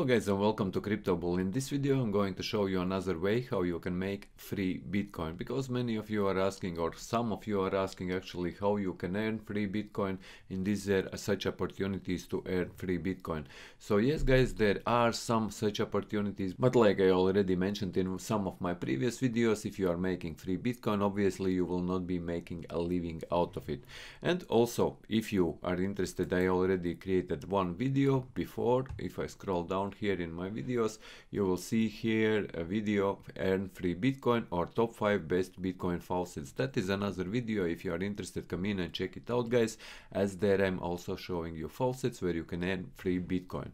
Hello guys and welcome to Crypto Bull. In this video I'm going to show you another way how you can make free Bitcoin because many of you are asking or some of you are asking actually how you can earn free Bitcoin and is there such opportunities to earn free Bitcoin. So yes guys there are some such opportunities but like I already mentioned in some of my previous videos if you are making free Bitcoin obviously you will not be making a living out of it. And also if you are interested I already created one video before if I scroll down down here in my videos, you will see here a video of earn free Bitcoin or top 5 best Bitcoin faucets. That is another video. If you are interested, come in and check it out guys, as there I'm also showing you faucets where you can earn free Bitcoin.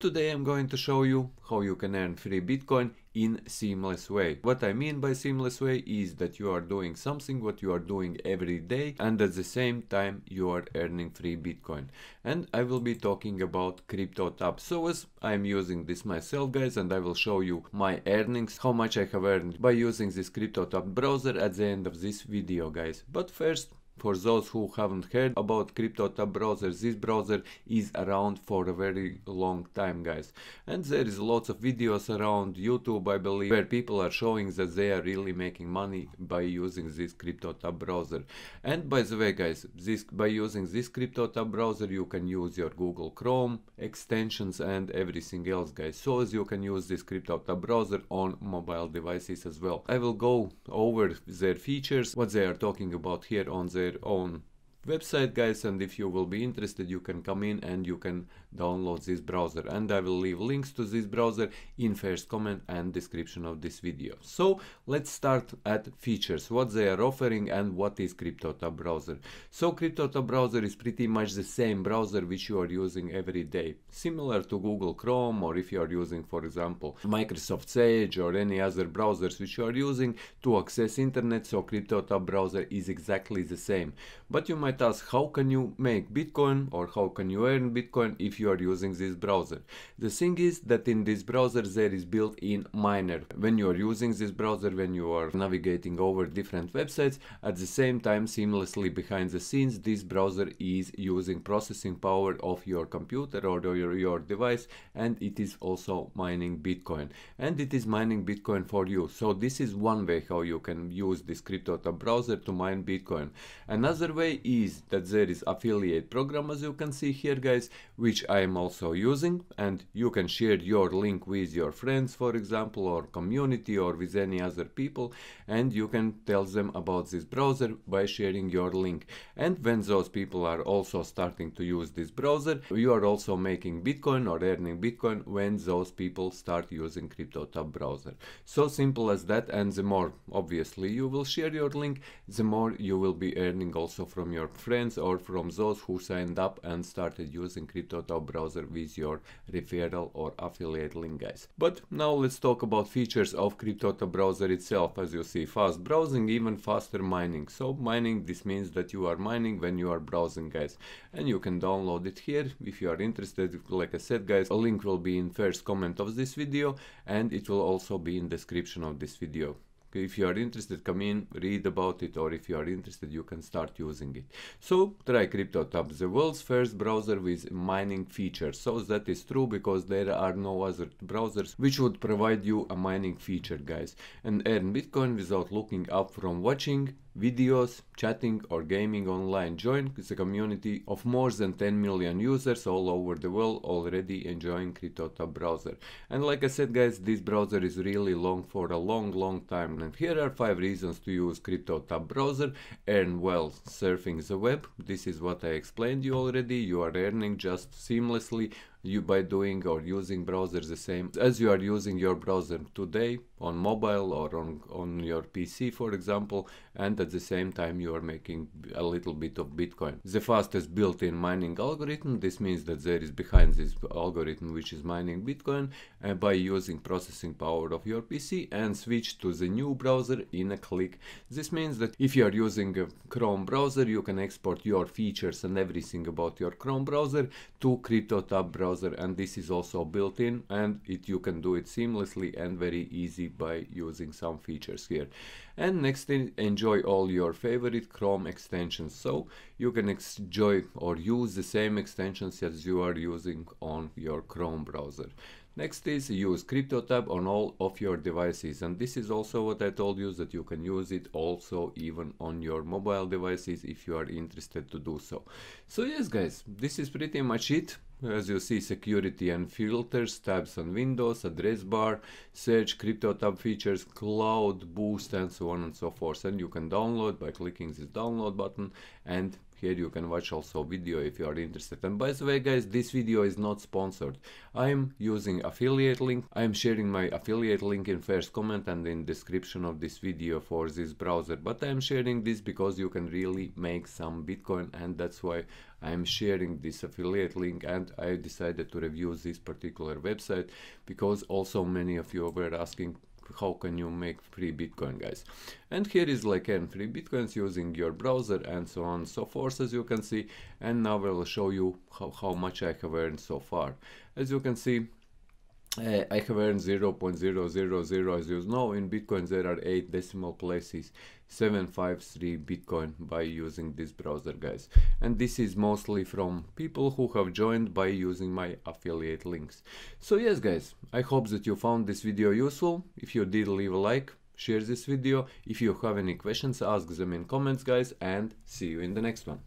Today I'm going to show you how you can earn free Bitcoin in seamless way. What I mean by seamless way is that you are doing something what you are doing every day and at the same time you are earning free Bitcoin. And I will be talking about CryptoTab as I'm using this myself guys and I will show you my earnings, how much I have earned by using this CryptoTab browser at the end of this video guys. But first for those who haven't heard about CryptoTab browser, this browser is around for a very long time guys. And there is lots of videos around YouTube I believe where people are showing that they are really making money by using this CryptoTab browser. And by the way guys, this by using this CryptoTab browser you can use your Google Chrome extensions and everything else guys. So as you can use this CryptoTab browser on mobile devices as well. I will go over their features, what they are talking about here on the own website guys and if you will be interested you can come in and you can download this browser and I will leave links to this browser in first comment and description of this video. So let's start at features, what they are offering and what is CryptoTab browser. So CryptoTab browser is pretty much the same browser which you are using every day, similar to Google Chrome or if you are using for example Microsoft Sage or any other browsers which you are using to access internet so CryptoTab browser is exactly the same. But you might might ask how can you make Bitcoin or how can you earn Bitcoin if you are using this browser. The thing is that in this browser there is built-in miner. When you are using this browser, when you are navigating over different websites, at the same time seamlessly behind the scenes this browser is using processing power of your computer or your, your device and it is also mining Bitcoin. And it is mining Bitcoin for you. So this is one way how you can use this CryptoTab browser to mine Bitcoin. Another way is is that there is affiliate program as you can see here guys which I am also using and you can share your link with your friends for example or community or with any other people and you can tell them about this browser by sharing your link and when those people are also starting to use this browser you are also making Bitcoin or earning Bitcoin when those people start using CryptoTab browser. So simple as that and the more obviously you will share your link the more you will be earning also from your friends or from those who signed up and started using CryptoTab browser with your referral or affiliate link guys. But now let's talk about features of CryptoTab browser itself. As you see, fast browsing, even faster mining. So mining, this means that you are mining when you are browsing guys. And you can download it here if you are interested. Like I said guys, a link will be in first comment of this video and it will also be in description of this video. Okay, if you are interested, come in, read about it, or if you are interested, you can start using it. So try CryptoTab, the world's first browser with mining feature. So that is true because there are no other browsers which would provide you a mining feature, guys, and earn Bitcoin without looking up from watching videos, chatting or gaming online. Join the community of more than 10 million users all over the world already enjoying Cryptotab browser. And like I said guys, this browser is really long for a long long time and here are 5 reasons to use Cryptotab browser. And well surfing the web, this is what I explained you already, you are earning just seamlessly you by doing or using browser the same as you are using your browser today on mobile or on, on your PC for example and at the same time you are making a little bit of Bitcoin. The fastest built-in mining algorithm, this means that there is behind this algorithm which is mining Bitcoin uh, by using processing power of your PC and switch to the new browser in a click. This means that if you are using a Chrome browser you can export your features and everything about your Chrome browser to CryptoTab browser browser and this is also built in and it you can do it seamlessly and very easy by using some features here and next enjoy all your favorite chrome extensions so you can enjoy or use the same extensions as you are using on your chrome browser Next is use CryptoTab on all of your devices and this is also what I told you that you can use it also even on your mobile devices if you are interested to do so. So yes guys, this is pretty much it. As you see, security and filters, tabs on Windows, address bar, search, crypto tab features, cloud, boost, and so on and so forth. And you can download by clicking this download button and here you can watch also video if you are interested and by the way guys this video is not sponsored i'm using affiliate link i'm sharing my affiliate link in first comment and in description of this video for this browser but i'm sharing this because you can really make some bitcoin and that's why i'm sharing this affiliate link and i decided to review this particular website because also many of you were asking how can you make free Bitcoin guys. And here is like n free Bitcoins using your browser and so on and so forth as you can see. And now I will show you how, how much I have earned so far. As you can see uh, I have earned 0 0.000 as you know in Bitcoin there are 8 decimal places 753 Bitcoin by using this browser guys and this is mostly from people who have joined by using my affiliate links so yes guys I hope that you found this video useful if you did leave a like share this video if you have any questions ask them in comments guys and see you in the next one